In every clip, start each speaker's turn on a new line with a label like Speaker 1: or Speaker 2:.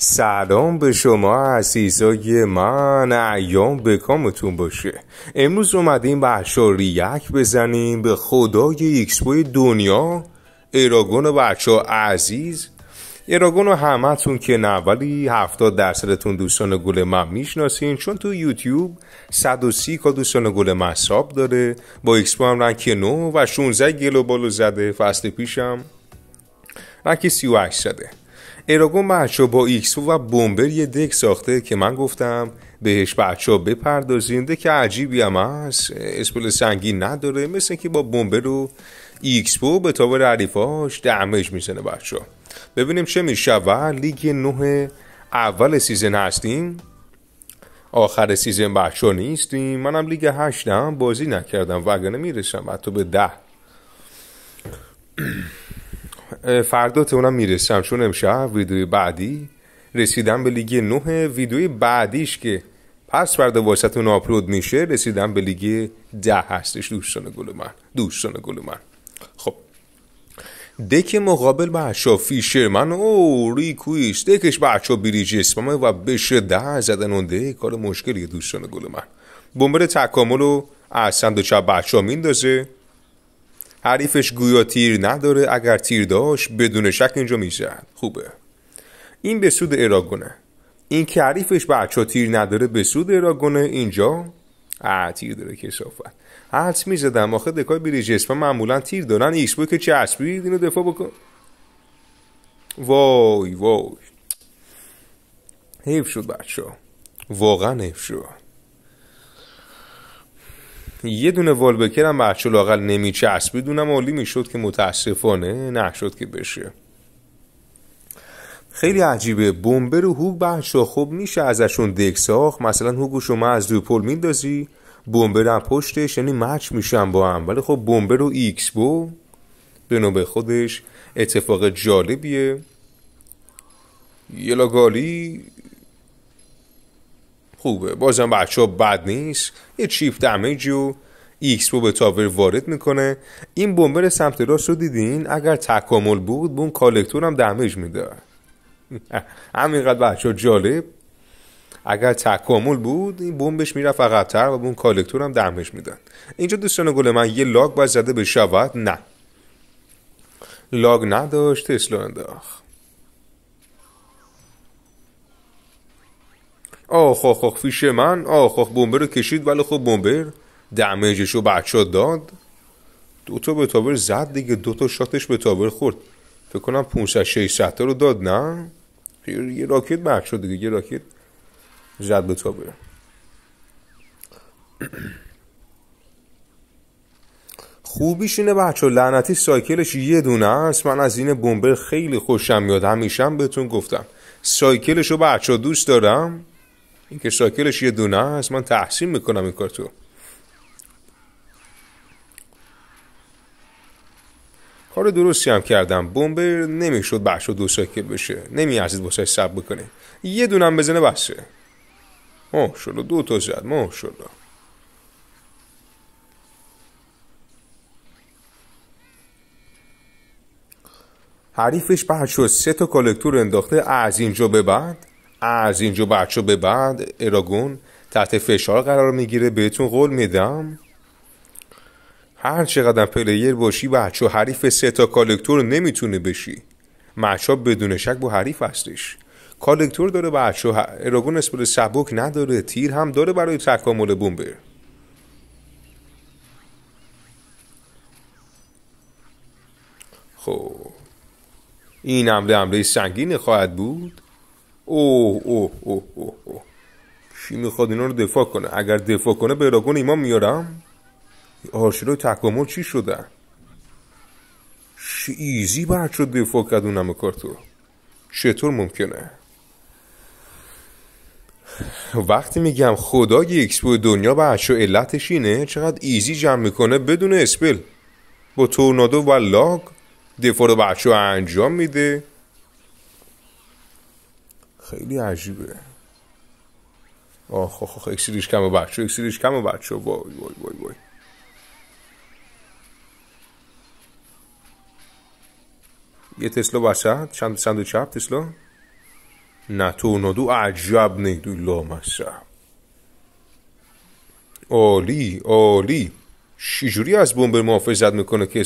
Speaker 1: سلام به شما عزیزای من ایام به کامتون باشه امروز اومدیم بچه ریک بزنیم به خدای ایکسپوی دنیا و بچه عزیز ایراگون همه تون که نولی ولی درصدتون دوستان گل من میشناسین چون تو یوتیوب 130 کا دوستان گل من داره با ایکسپو هم رنک 9 و 16 بالو زده فصل پیشم رنک 38 زده اراگون بچه با ایکس و بومبر یه دک ساخته که من گفتم بهش بچه ها بپردازینده که عجیبی هم هست اسپل سنگین نداره مثل که با بومبر و ایکسپو به تاب عریفاش دمج میزنه بچه ها ببینیم چه میشود لیگ نه اول سیزن هستیم آخر سیزن بچه ها نیستیم منم لیگ هشتم بازی نکردم وگرنه میرسم حتی به ده فردا اونم میرسم چون امشب ویدیوی بعدی رسیدم به لیگ نه ویدیوی بعدیش که پس فردا واسه اون آپلود میشه رسیدم به لیگ ده هستش دوستان گل من دوستان گل من خب دک مقابل بچه فیشر من او ریکویش دکش بچه بریج اسممه و به شده زدن اون دک کار مشکلی دوستان گل من بمبر تکامل رو از سند چه بچه ها میندازه حریفش گویا تیر نداره اگر تیر داشت بدون شک اینجا میزد خوبه این به سود اراگونه این که حریفش بچه تیر نداره به سود اراگونه اینجا آ تیر داره کسافت حدس میزدم آخه دکای بریج معمولا تیر دارن ایکس بو که چسبید اینو دفاع بکن وای وای حیف شد بچه واقعا حیف شد یه دونه والبکر هم بچه لاقل نمیچسبید بدونم عالی میشد که متاسفانه شد که بشه خیلی عجیبه بومبر و هوگ بچه خوب میشه ازشون دک ساخت مثلا هوگو شما از دو پل میندازی بومبر هم پشتش یعنی مچ میشن با هم ولی خب بومبر و ایکس بو به خودش اتفاق جالبیه گالی خوبه بازم بچه ها بد نیست یه چیف دمیج و ایکس رو به تاور وارد میکنه این بمبر سمت راست رو دیدین اگر تکامل بود به اون کالکتور هم دمیج میده همینقدر بچه ها جالب اگر تکامل بود این بمبش میرفت عقبتر و به اون کالکتور هم دمیج میدن اینجا دوستان گل من یه لاگ باید زده به شود نه لاگ نداشت تسلا انداخت آخ آخ آخ فیش من آخ آخ بومبر رو کشید ولی خب بومبر دمیجش رو بچه داد دوتا به تاور زد دیگه دوتا شاتش به تابر خورد فکر کنم 500 600 تا رو داد نه یه راکت برق شد دیگه یه راکت زد به تابر خوبیش اینه بچه لعنتی سایکلش یه دونه است من از این بمبر خیلی خوشم میاد همیشه بهتون گفتم سایکلش رو بچه دوست دارم این که شاکلش یه دونه هست من تحسین میکنم این کار تو کار درستی هم کردم بمب نمیشد بحشو دو ساکل بشه نمیعزید واسه سب بکنه یه دونم بزنه بسه ماه دو تا زد ماه حریفش بعد شد سه تا کالکتور انداخته از اینجا به بعد از اینجا بچه به بعد اراگون تحت فشار قرار میگیره بهتون قول میدم هر چقدر پلیر باشی بچه حریف سه تا کالکتور نمیتونه بشی بچه بدون شک با حریف هستش کالکتور داره بچه اراگون اسپل سبک نداره تیر هم داره برای تکامل بومبر خب این حمله حمله سنگینه خواهد بود اوه اوه او. کی میخواد اینا رو دفاع کنه اگر دفاع کنه به راگون ایمان میارم آرشیلو تکامل چی شدن ایزی برد شد دفاع کرد اون کارتو چطور ممکنه وقتی میگم خدای اکسپو دنیا بچه علتش اینه چقدر ایزی جمع میکنه بدون اسپل با تورنادو و لاگ دفاع رو بچه انجام میده خیلی عجیبه آخ آخ اکسیریش کم بچه اکسیریش کم بچه وای وای وای وای یه تسلا بچه چند چند چپ تسلا نه تورنادو عجب نیدو لا مصرف عالی عالی شیجوری از بمب محافظت میکنه که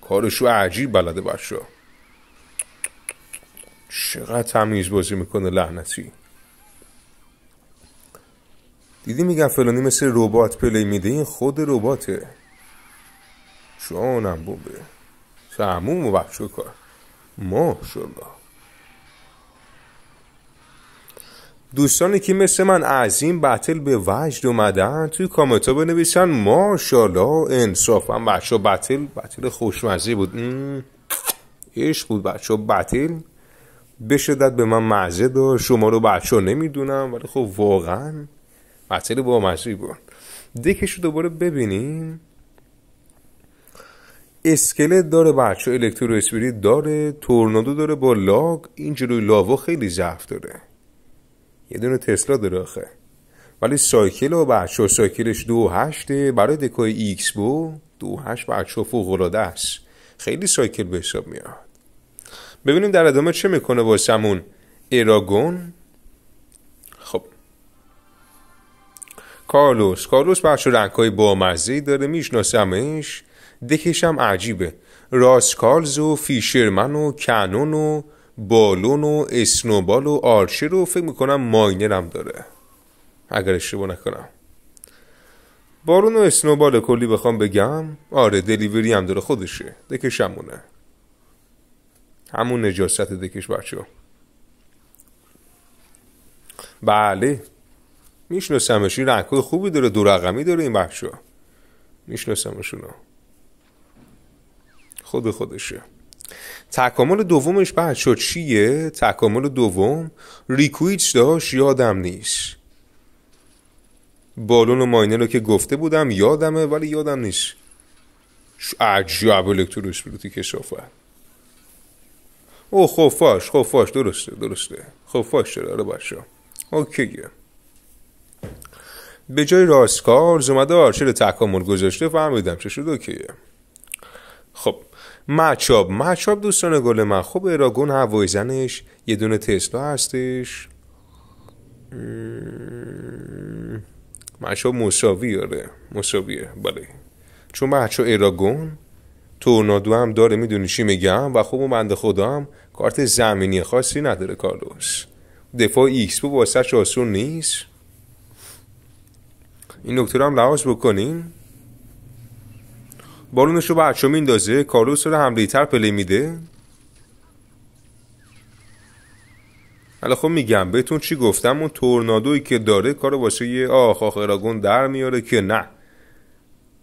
Speaker 1: کارشو عجیب بلده بچه چقدر تمیز بازی میکنه لعنتی دیدی میگن فلانی مثل ربات پلی میده این خود رباته جانم بوبه سموم و بچه کار ماشالله دوستانی که مثل من از این بتل به وجد اومدن توی کامنت ها بنویسن ماشالله انصافا بچه بتل بتل خوشمزه بود عشق بود بچه بتل به شدت به من مزه داشت شما رو بچه نمیدونم ولی خب واقعا مسئله با مزه بود دکش رو دوباره ببینیم اسکلت داره بچه الکترو اسپریت داره تورنادو داره با لاگ این جلوی لاوا خیلی ضعف داره یه دونه تسلا داره آخه ولی سایکل و بچه سایکلش دو هشته برای دکای ایکس بو دو هشت بچه فوقلاده است خیلی سایکل به حساب میاد ببینیم در ادامه چه میکنه واسمون اراگون خب کارلوس کارلوس بخش های بامزه داره میشناسمش دکش هم عجیبه راسکالز و فیشرمن و کنون و بالون و اسنوبال و آرچر رو فکر میکنم ماینر هم داره اگر اشتباه نکنم بارون و اسنوبال کلی بخوام بگم آره دلیوری هم داره خودشه دکش همون نجاست دکش بچه ها بله میشناسمش این رنگ خوبی داره دو داره این بچه ها میشناسمشون خود خودشه تکامل دومش بچه چیه؟ تکامل دوم ریکویچ داشت یادم نیست بالون و ماینه رو که گفته بودم یادمه ولی یادم نیست عجب الکتروسپلوتی بروتی او خفاش خفاش درسته درسته خفاش شده آره بچه اوکیه به جای راستکار زمده آرچه تکامل گذاشته فهمیدم چه شد اوکیه خب مچاب مچاب دوستان گل من خب اراگون هوای زنش یه دونه تسلا هستش مچاب مساوی آره مساویه بله چون بچه اراگون تورنادو هم داره میدونی چی میگم و خب اون بنده خدا هم کارت زمینی خاصی نداره کارلوس دفاع ایکس بو واسه آسون نیست این نکته هم لحاظ بکنیم بالونش رو بچه میندازه کارلوس رو هم ریتر پلی میده حالا خب میگم بهتون چی گفتم اون تورنادوی که داره کارو واسه یه آخ آخ اراغون در میاره که نه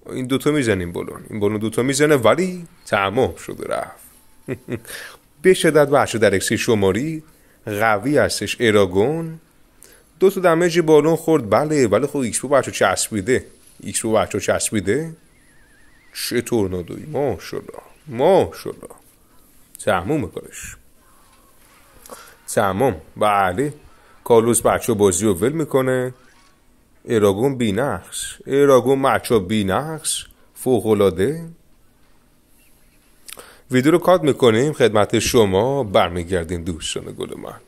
Speaker 1: این دوتا میزنیم بالون این بالون دوتا میزنه ولی تعمه شده رفت به شدت وحشت در اکسی شماری قوی هستش اراگون دو تا دمیج بالون خورد بله ولی خب ایکس رو بچه چسبیده ایکس رو بچه چسبیده چه تورنادوی ما شلا ما شلا تموم کارش تمام بله کالوس بچه بازی رو ول میکنه اراگون بینقص اراگون بچه نخص فوقلاده ویدیو رو کات میکنیم خدمت شما برمیگردیم دوستان گل من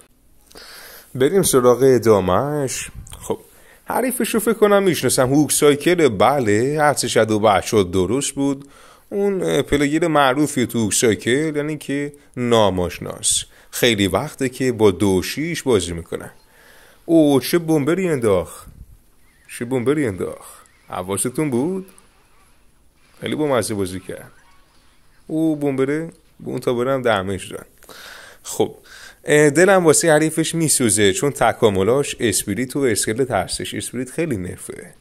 Speaker 1: بریم سراغ ادامهش خب حریفش رو فکر کنم میشناسم هوک سایکل بله هرچه شد و درست بود اون پلگیر معروفی تو هوک سایکل یعنی که ناماشناس خیلی وقته که با دوشیش بازی میکنن او چه بومبری انداخت چه بومبری انداخت حواستون بود خیلی با مزه بازی کرد او بومبره به اون تابره هم درمه شدن خب دلم واسه حریفش میسوزه چون تکاملاش اسپریت و اسکل ترسش اسپریت خیلی نرفه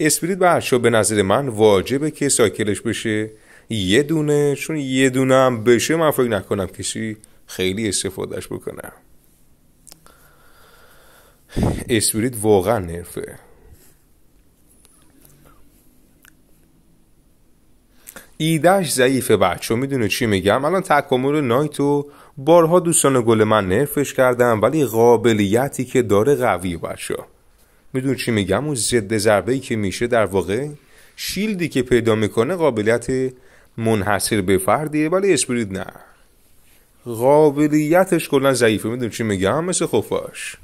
Speaker 1: اسپریت برشو به نظر من واجبه که ساکلش بشه یه دونه چون یه دونه هم بشه من فکر نکنم کسی خیلی استفادهش بکنم اسپریت واقعا نرفه ایدهش ضعیفه بچه میدونه چی میگم الان تکامل نایتو بارها دوستان گل من نرفش کردم ولی قابلیتی که داره قوی بچه میدون چی میگم اون ضد ضربه که میشه در واقع شیلدی که پیدا میکنه قابلیت منحصر به فردیه ولی اسپرید نه قابلیتش کلا ضعیفه میدون چی میگم مثل خفاش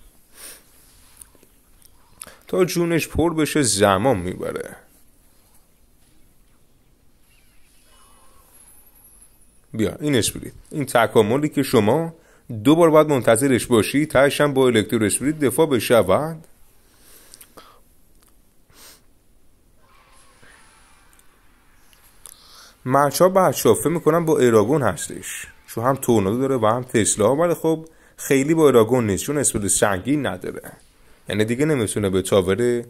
Speaker 1: تا جونش پر بشه زمان میبره بیا این اسپریت این تکاملی که شما دو بار باید منتظرش باشی تا هم با الکترو اسپریت دفاع بشود بچا فکر میکنن با اراگون هستش چون هم تورنادو داره و هم تسلا ولی خب خیلی با اراگون نیست چون اسپریت سنگین نداره یعنی دیگه نمیتونه به تاوره.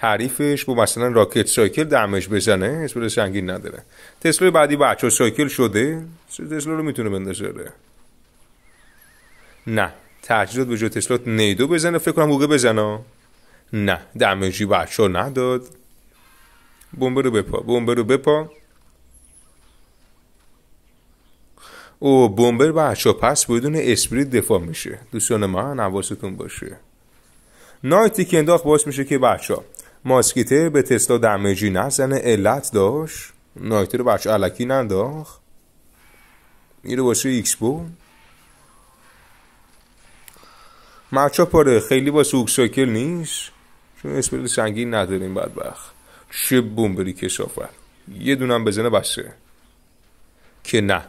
Speaker 1: حریفش با مثلا راکت سایکل دمش بزنه اسپیل سنگین نداره تسلا بعدی بچه سایکل شده تسلا رو میتونه بندازه نه تجدید به جای تسلا نیدو بزنه فکر کنم گوگه بزنه نه دمجی بچه نداد بمب رو بپا بمب رو بپا او بمبر بچه پس بدون اسپریت دفاع میشه دوستان من حواستون باشه نایتی که انداخت باعث میشه که بچه ماسکیته به تستا دمیجی نزنه علت داشت نایتر رو بچه علکی ننداخت میره واسه ایکس بو مرچا پاره خیلی با ساکل نیست چون اسپرد سنگین نداریم بدبخت چه که کشافت یه دونم بزنه بسه که نه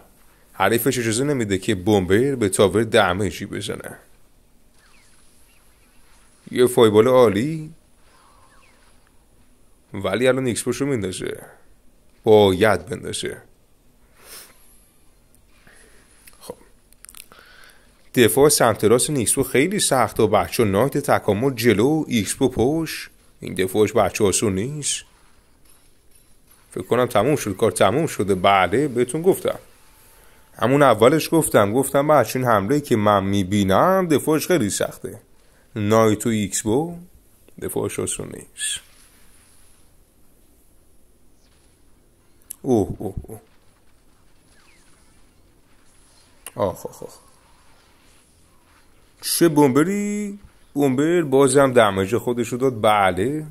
Speaker 1: حریفش اجازه نمیده که بومبر به تاور دمجی بزنه یه فایبال عالی ولی الان ایکس رو میندازه باید بندازه خب دفاع سمت راست نیکسپو خیلی سخت و بچه نایت تکامل جلو ایکسپو پوش این دفاعش بچه آسون نیست فکر کنم تموم شد کار تموم شده بله بهتون گفتم همون اولش گفتم گفتم بچه این حمله که من میبینم دفاعش خیلی سخته نایت و ایکس دفاعش آسون نیست اوه اوه اوه آخ خب، آخ خب، آخ خب. چه بومبری بومبر بازم دمج خودش رو داد بله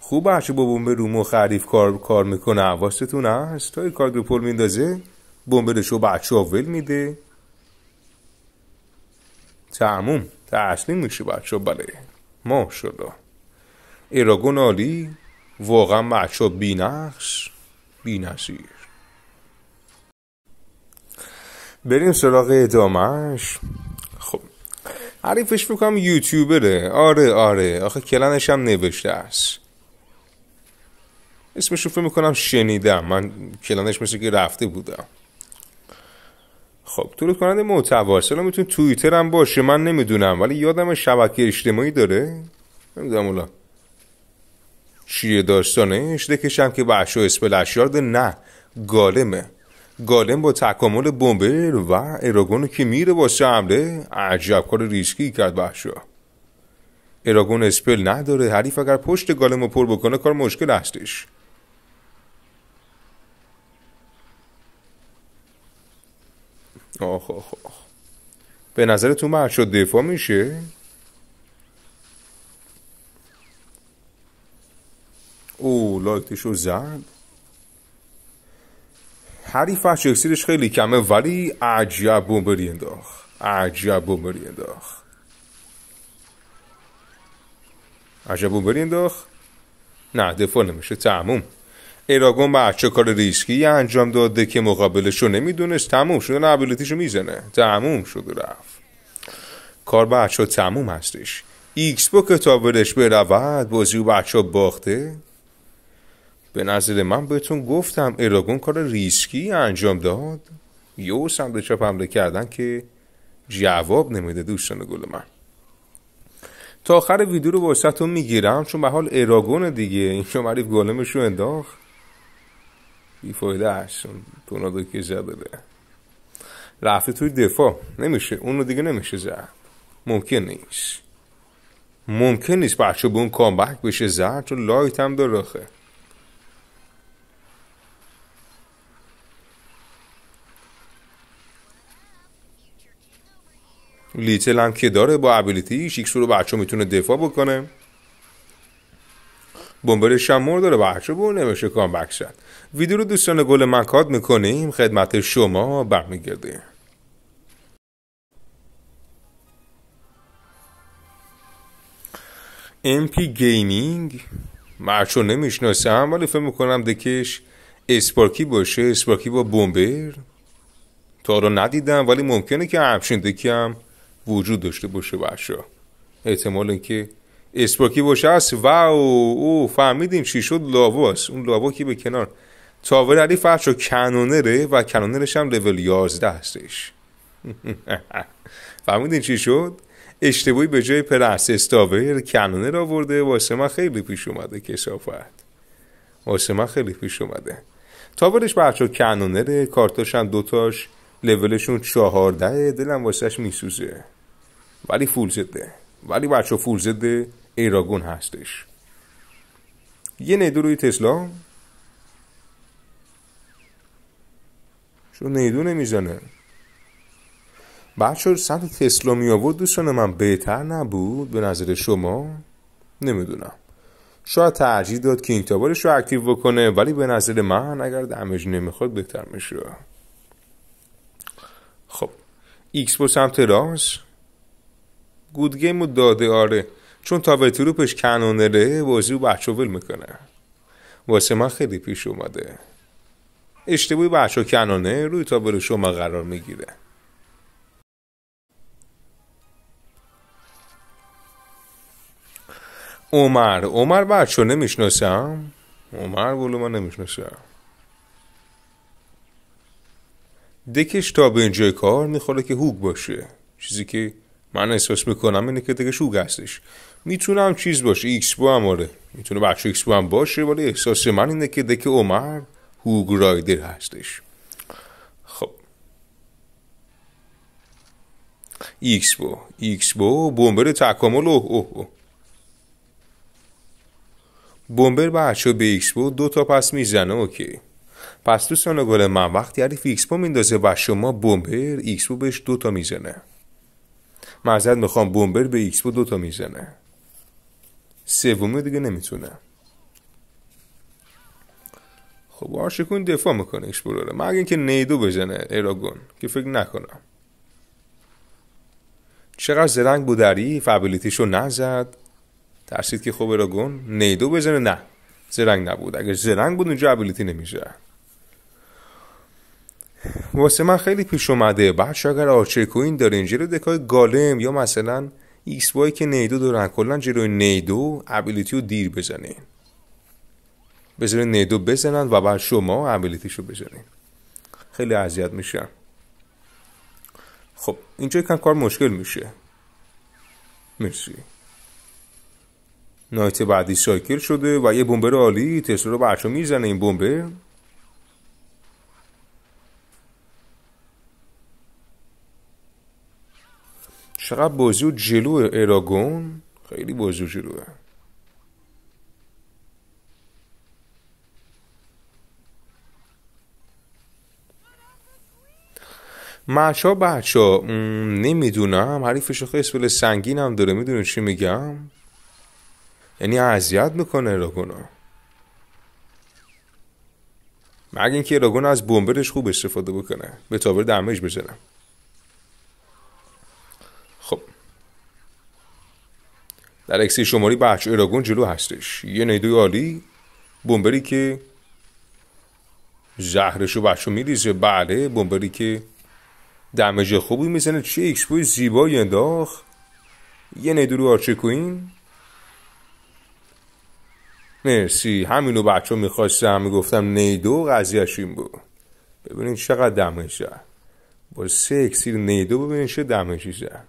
Speaker 1: خوب هرچه با بمب رومو خریف کار کار میکنه حواستون هست تا کارد پول میندازه بومبرش رو بچه ول میده تعموم تسلیم میشه بچه بله ماشالله اراگون عالی واقعا بچه بینقش بینظیر بریم سراغ ادامهش خب حریفش میکنم یوتیوبره آره آره آخه کلنش هم نوشته است اسمش رو فکر میکنم شنیدم من کلنش مثل که رفته بودم خب تولید کننده متواصل میتون توییتر هم باشه من نمیدونم ولی یادم شبکه اجتماعی داره نمیدونم اولا شیه داستانش دکشم که اشیار ده؟ نه گالمه گالم با تکامل بومبر و اراغونو که میره واسه حمله عجب کار ریسکی کرد بحشا اراگون اسپل نداره حریف اگر پشت گالم رو پر بکنه کار مشکل هستش آخ آخ آخ به نظرتون بحشا دفاع میشه؟ او لایکش رو زد حریف اکسیرش خیلی کمه ولی عجب بمبری انداخ عجب بومبری انداخت عجب بومبری انداخ نه دفاع نمیشه تموم ایراگون به کار ریسکی انجام داده که مقابلش رو نمیدونست تموم شده ابیلیتیشو میزنه تموم شده رفت کار بچه ها تموم هستش ایکس با کتاب برش برود بازی و بچه ها باخته به نظر من بهتون گفتم اراگون کار ریسکی انجام داد یه سمت چپ حمله کردن که جواب نمیده دوستان گل من تا آخر ویدیو رو تو میگیرم چون به حال اراگون دیگه این مریف گالمش رو انداخت بیفایده تو تونادو که زده رفته توی دفاع نمیشه اون رو دیگه نمیشه زد ممکن نیست ممکن نیست بچه به اون کامبک بشه زد چون لایت هم داره لیتل هم که داره با ابیلیتی شیکسو رو بچه میتونه دفاع بکنه بومبرش هم داره بچه و نمیشه کامبک شد ویدیو رو دوستان گل مکاد میکنیم خدمت شما برمیگردیم امپی گیمینگ مرچو نمیشناسم ولی فکر میکنم دکش اسپارکی باشه اسپارکی با بومبر تا رو ندیدم ولی ممکنه که همشین دکی هم وجود داشته باشه بچا احتمال اینکه اسپاکی باشه است و او, فهمیدیم چی شد لاواس اون لاوا که به کنار تاور علی فرشا کنونره و کنونرش هم لول 11 هستش فهمیدین چی شد اشتباهی به جای اس استاور را ورده واسه من خیلی پیش اومده کسافت واسه من خیلی پیش اومده تاورش بچه کنونره کارتاش هم دوتاش لولشون چهارده دلم واسهش میسوزه ولی فول زده ولی بچه فول زده ایراگون هستش یه نیدو روی تسلا چون نیدو نمیزنه بچه سمت تسلا می دوستان من بهتر نبود به نظر شما نمیدونم شاید ترجیح داد که این رو اکتیو بکنه ولی به نظر من اگر دمج نمیخواد بهتر میشه خب ایکس با سمت راست گود گیم داده آره چون تا تروپش کنونره بازی رو بچه ول میکنه واسه من خیلی پیش اومده اشتباهی بچه کنانه روی تا شما قرار میگیره عمر عمر بچه نمیشناسم عمر بولو من نمیشناسم دکش تا به اینجای کار میخوره که هوگ باشه چیزی که من احساس میکنم اینه که دکش هوگ هستش میتونم چیز باشه ایکس بو هم آره میتونه بخش ایکس بو هم باشه ولی احساس من اینه که دک عمر هوگ رایدر هستش خب ایکس بو ایکس بو بومبر تکامل اوه اوه بومبر بومبر به ایکس بو دو تا پس میزنه اوکی پس دوستان گل من وقتی حریف ایکسپو میندازه و شما بومبر ایکسپو بهش دوتا میزنه معذرت میخوام بومبر به ایکسپو دوتا میزنه سومی دیگه نمیتونه خب آرشکون دفاع میکنه ایکسپو رو مگه اینکه نیدو بزنه ایراگون که فکر نکنم چقدر زرنگ بود حریف نزد ترسید که خب ایراگون نیدو بزنه نه زرنگ نبود اگر زرنگ بود اونجا ابیلیتی نمیشه واسه من خیلی پیش اومده بعد اگر آرچر کوین دارین جلو دکای گالم یا مثلا ایکس وای که نیدو دارن کلا جلوی نیدو ابیلیتی رو دیر بزنین بزنین نیدو بزنن و بعد شما ابیلیتیش رو بزنین خیلی اذیت میشن خب اینجا یکم کار مشکل میشه مرسی نایت بعدی سایکل شده و یه بمبر عالی تسلا رو برشا میزنه این بمبر چقدر بازی و جلو اراگون خیلی بازی و جلوه بچه بچا نمیدونم حریفش خیلی اسپل سنگین هم داره چی میگم یعنی اذیت میکنه اراگونو مگه اینکه اراگون از بومبرش خوب استفاده بکنه به تابر دمیج بزنم در اکسی شماری بچه اراگون جلو هستش یه نیدوی عالی بومبری که زهرشو بچه میریزه بله بومبری که دمج خوبی میزنه چه بوی زیبایی انداخ یه نیدو رو آرچه کوین مرسی همینو بچه میخواستم میگفتم نیدو قضیهش این بود ببینین چقدر دمج زد با سه اکسیر نیدو ببینید چه دمجی زد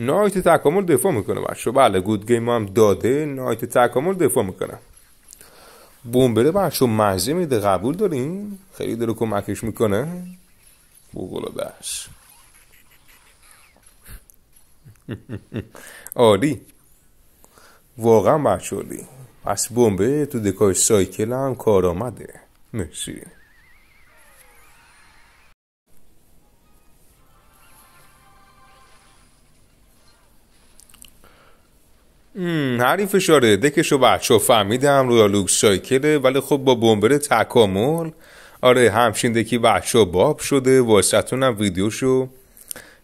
Speaker 1: نایت تکامل دفاع میکنه بچه بله گود گیم هم داده نایت تکامل دفاع میکنه بومبره بچه مزه میده قبول داریم خیلی درو کمکش میکنه بس آلی واقعا بچه پس بومبه تو دکای سایکل هم کار آمده این فشاره دکشو بچه فهمیدم رویا لوکس سایکله ولی خب با بمبر تکامل آره دکی بچه باب شده واسهتون هم ویدیوشو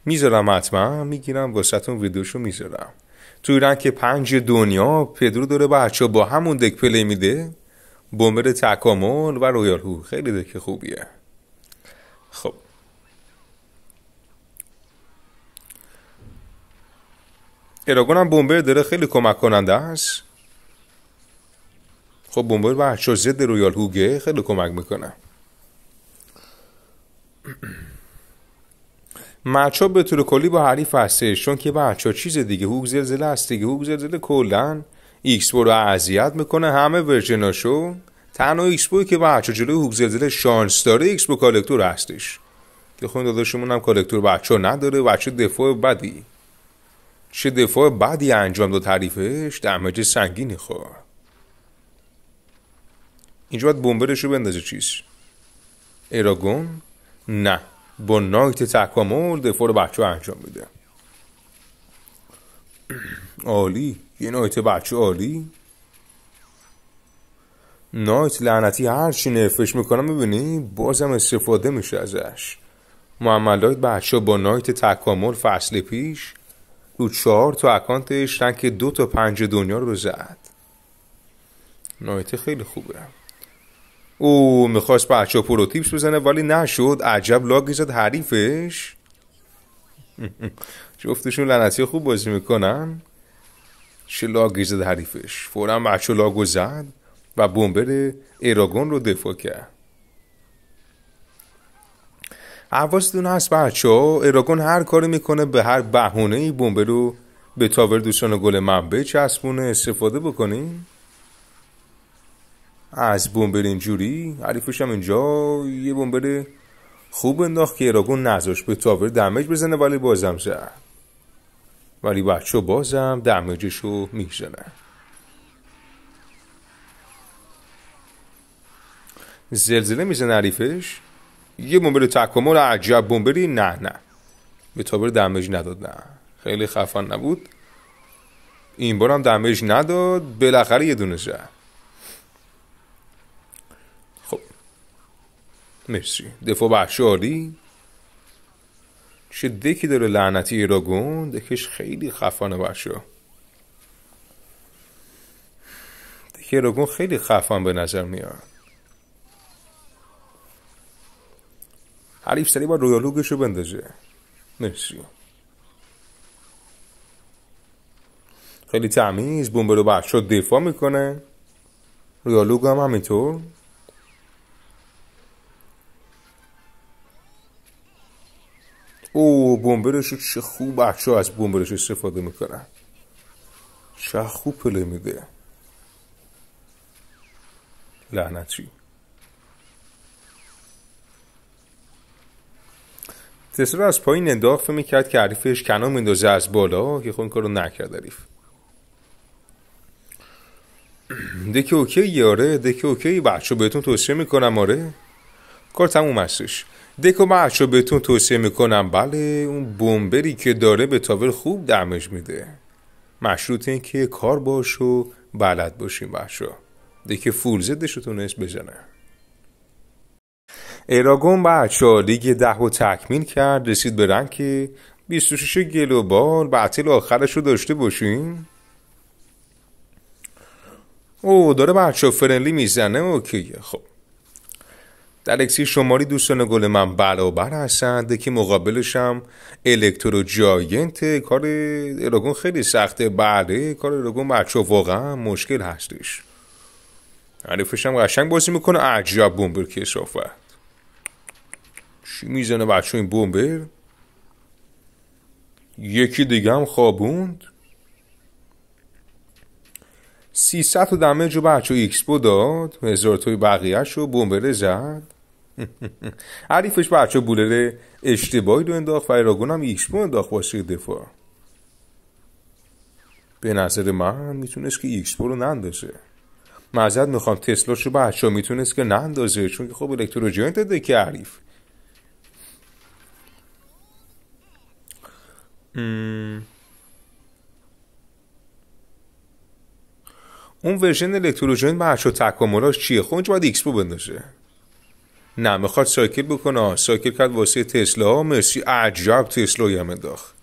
Speaker 1: میذارم حتما میگیرم واسطتون ویدیوشو میذارم تو ایران که پنج دنیا پدرو داره بچه با همون دک پلی میده بمبر تکامل و رویال هو خیلی دک خوبیه خب اراگون هم بومبر داره خیلی کمک کننده است خب بومبر و زد رویال هوگه خیلی کمک میکنه ها به طور کلی با حریف هستش چون که بچا چیز دیگه هوگ زلزله هست دیگه هوگ زلزله کلا ایکس رو اذیت میکنه همه ورژناشو تنها ایکس که بچا جلوی هوگ زلزله شانس داره ایکس کالکتور هستش که خود خب داداشمون هم کالکتور ها نداره بچه دفاع بدی چه دفاع بعدی انجام داد تعریفش دمج سنگینی خواه خب. اینجا باید بومبرش رو بندازه چیز ایراگون نه با نایت تکامل دفاع رو بچه انجام میده عالی یه نایت بچه عالی نایت لعنتی هرچی نرفش میکنم میبینی بازم استفاده میشه ازش محمد لایت بچه با نایت تکامل فصل پیش رو چهار تا اکانتش رنگ دو تا پنج دنیا رو زد نایته خیلی خوبه او میخواست بچه پروتیپس بزنه ولی نشد عجب لاگی زد حریفش جفتشون لعنتی خوب بازی میکنن چه لاگی زد حریفش فورا بچه لاگ زد و بومبر ایراگون رو دفاع کرد حواستون هست بچه ها اراگون هر کاری میکنه به هر بهونه ای بمب رو به تاور دوستان گل منبع چسبونه استفاده بکنیم از بمبر اینجوری حریفش هم اینجا یه بمبر خوب انداخت که اراگون نذاشت به تاور دمج بزنه ولی بازم زد ولی بچه بازم دمجش رو میزنه زلزله میزنه حریفش یه بمبر تکامل عجب بمبری نه نه به تابر دمیج نداد نه خیلی خفن نبود این بار هم دمیج نداد بالاخره یه دونه خب مرسی دفاع بحشاری چه دکی داره لعنتی ایراگون دکش خیلی خفان بحشا دکی ایراگون خیلی خفان به نظر میاد حریف سری با رویالوگش رو بندازه مرسی خیلی تمیز بومبرو بعد رو دفاع میکنه رویالوگ هم همینطور او بومبرش چه خوب بچه از بومبرش استفاده میکنن چه خوب پله میده لعنتی تسرا از پایین انداخت فهمی کرد که حریفش کنا میندازه از بالا که خون خب کارو نکرد حریف دک اوکی یاره دکی اوکی بچه بهتون توصیه میکنم آره کار تموم هستش دکو بچه بهتون توصیه میکنم بله اون بمبری که داره به تاور خوب دمش میده مشروط این که کار باش و بلد باشیم بچه دک فول زدش رو تونست بزنه اراگون با لیگ ده و تکمیل کرد رسید به رنگ 26 گلوبال بعتیل آخرش رو داشته باشیم او داره بچه فرنلی میزنه اوکیه خب در اکسی شماری دوستان گل من برابر هستند که مقابلشم هم الکترو جاینت کار اراگون خیلی سخته بله کار اراگون بچه واقعا مشکل هستش عرفش هم قشنگ بازی میکنه عجب بومبر که صافه چی میزنه بچه این بمبه یکی دیگه هم خوابوند ست و دمیج رو بچه ایکسپو داد هزار توی بقیه شو بومبره زد عریفش بچه بولره اشتباهی رو انداخت ایراغون هم ایکسپو انداخت واسه دفاع به نظر من میتونست که ایکسپو رو نندازه مزد میخوام تسلاشو رو بچه میتونست که نندازه چون که خب الکتروجنت داده که عریف اون ورژن الکتروژن بحث و تکاملاش چیه خب اونجا باید ایکس بندازه نه میخواد سایکل بکنه سایکل کرد واسه تسلا مرسی عجب تسلا هم انداخت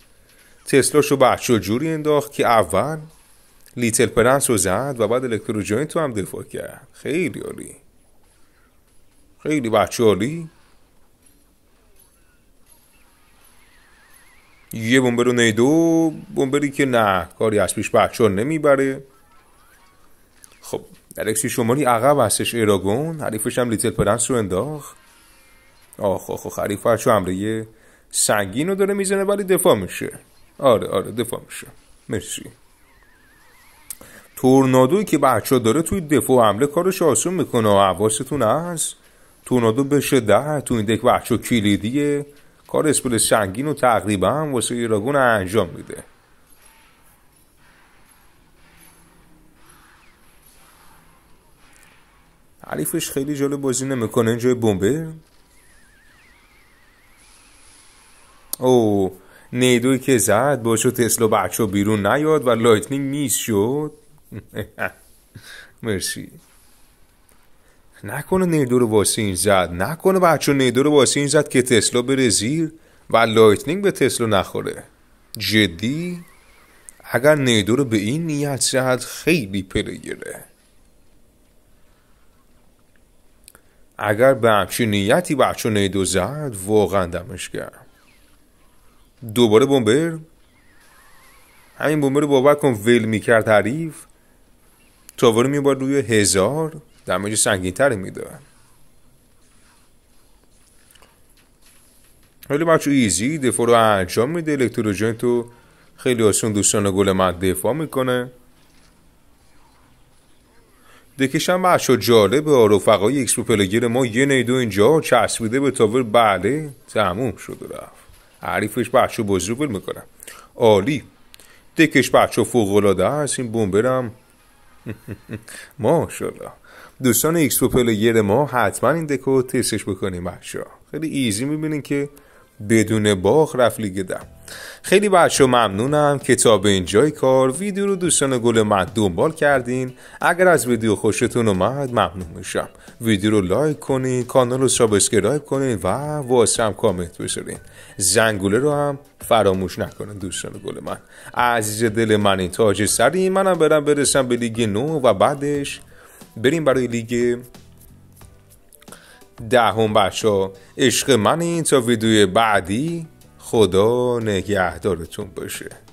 Speaker 1: تسلا شو بحشو جوری انداخت که اول لیتل پرنس رو زد و بعد الکتروژن تو هم دفاع کرد خیلی عالی خیلی بچه عالی یه بمبر و نیدو بمبری که نه کاری از پیش بچه ها نمیبره خب الکسی شماری عقب هستش ایراگون حریفش هم لیتل پرنس رو انداخت آخ آخ آخ حریف هرچو یه سنگین رو داره میزنه ولی دفاع میشه آره آره دفاع میشه مرسی تورنادوی که بچه داره توی دفاع و حمله کارش آسون میکنه و حواستون هست تورنادو بشه شدت تو این دک بچه کلیدیه کار اسپل سنگین و تقریبا هم واسه ایراگون انجام میده حریفش خیلی جالب بازی نمیکنه جای بمبه او نیدوی که زد باشو تسلا بچه بیرون نیاد و لایتنینگ میز شد مرسی نکنه نیدو رو واسه این زد نکنه بچه نیدو رو واسه این زد که تسلا بره زیر و لایتنینگ به تسلا نخوره جدی اگر نیدو رو به این نیت زد خیلی پلیره اگر به همچین نیتی بچه نیدو زد واقعا دمش دوباره بومبر همین بومبر رو باور کن ول میکرد حریف تاور میبار روی هزار دمیج تری میده خیلی بچه ایزی دفاع رو انجام میده الکتروژن تو خیلی آسون دوستان گل من دفاع میکنه دکش هم بچه جالب رفقای ایکس پو پلگیر ما یه نیدو اینجا چسبیده به تاور بله تموم شده رفت حریفش بچه بزرگ میکنه. میکنم عالی دکش بچه فوقلاده هست این بومبرم ماشالله دوستان ایکس پو پلیر ما حتما این دکو تستش بکنیم بچه خیلی ایزی میبینین که بدون باخ رفت لیگ دم خیلی بچه ممنونم که تا به اینجای کار ویدیو رو دوستان گل من دنبال کردین اگر از ویدیو خوشتون اومد ممنون میشم ویدیو رو لایک کنین کانال رو سابسکرایب کنین و واسه هم کامنت بذارین زنگوله رو هم فراموش نکنین دوستان گل من عزیز دل من این تاج سری منم برم برسم به لیگ نو و بعدش بریم برای لیگ دهم بچه عشق من این تا ویدیوی بعدی خدا نگهدارتون باشه